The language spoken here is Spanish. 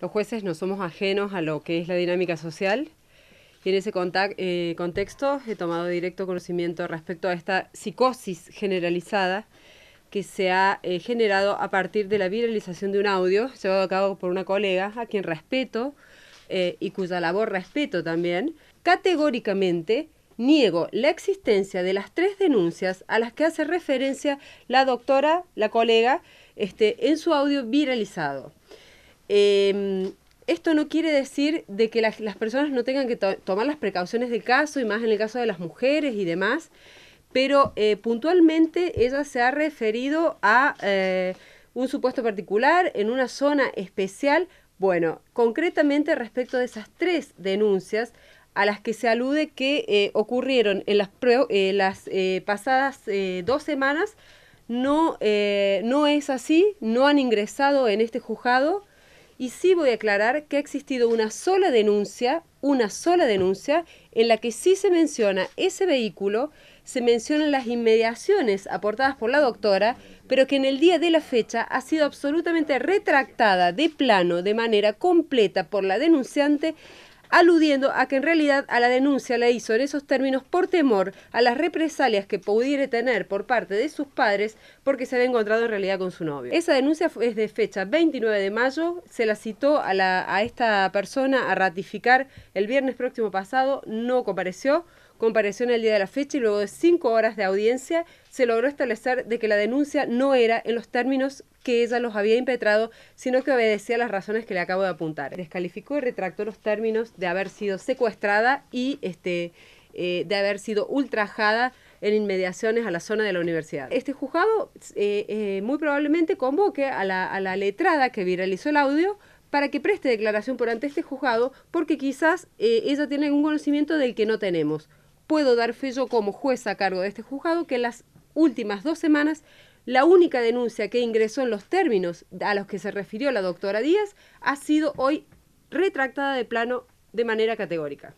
Los jueces no somos ajenos a lo que es la dinámica social y en ese eh, contexto he tomado directo conocimiento respecto a esta psicosis generalizada que se ha eh, generado a partir de la viralización de un audio llevado a cabo por una colega a quien respeto eh, y cuya labor respeto también. Categóricamente niego la existencia de las tres denuncias a las que hace referencia la doctora, la colega, este, en su audio viralizado. Em, esto no quiere decir de que las, personas no tengan que tomar las precauciones de caso y más en el caso de las mujeres y demás, pero eh, puntualmente ella se ha referido a eh, un supuesto particular en una zona especial. Bueno, concretamente respecto de esas tres denuncias a las que se alude que eh, ocurrieron en las, las pasadas dos semanas, no, no es así, no han ingresado en este juzgado. Y sí voy a aclarar que ha existido una sola denuncia, una sola denuncia, en la que sí se menciona ese vehículo, se mencionan las inmediaciones aportadas por la doctora, pero que en el día de la fecha ha sido absolutamente retractada de plano, de manera completa por la denunciante, aludiendo a que en realidad a la denuncia la hizo en esos términos por temor a las represalias que pudiera tener por parte de sus padres porque se había encontrado en realidad con su novio. Esa denuncia es de fecha 29 de mayo, se la citó a, a esta persona a ratificar el viernes próximo pasado, no compareció comparación el día de la fecha y luego de cinco horas de audiencia se logró establecer de que la denuncia no era en los términos que ella los había impetrado, sino que obedecía las razones que le acabo de apuntar. Descalificó y retractó los términos de haber sido secuestrada y este, eh, de haber sido ultrajada en inmediaciones a la zona de la universidad. Este juzgado eh, eh, muy probablemente convoque a la, letrada que viralizó el audio para que preste declaración por ante este juzgado, porque quizás ella tiene algún conocimiento del que no tenemos puedo dar fe yo como juez a cargo de este juzgado que en las últimas dos semanas la única denuncia que ingresó en los términos a los que se refirió la doctora Díaz ha sido hoy retractada de plano de manera categórica.